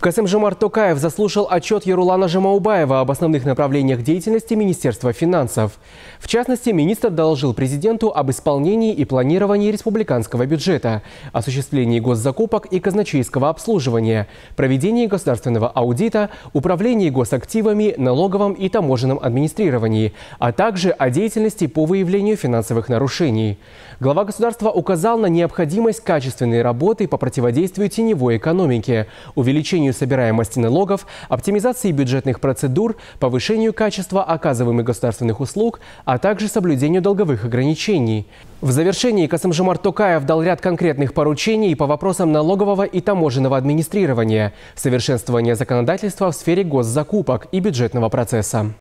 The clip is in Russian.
Касым Жумар Токаев заслушал отчет Ярулана Жамаубаева об основных направлениях деятельности Министерства финансов. В частности, министр доложил президенту об исполнении и планировании республиканского бюджета, осуществлении госзакупок и казначейского обслуживания, проведении государственного аудита, управлении госактивами, налоговом и таможенном администрировании, а также о деятельности по выявлению финансовых нарушений. Глава государства указал на необходимость качественной работы по противодействию теневой экономике, увеличению снижению собираемости налогов, оптимизации бюджетных процедур, повышению качества оказываемых государственных услуг, а также соблюдению долговых ограничений. В завершении Касымжимар Токаев дал ряд конкретных поручений по вопросам налогового и таможенного администрирования, совершенствования законодательства в сфере госзакупок и бюджетного процесса.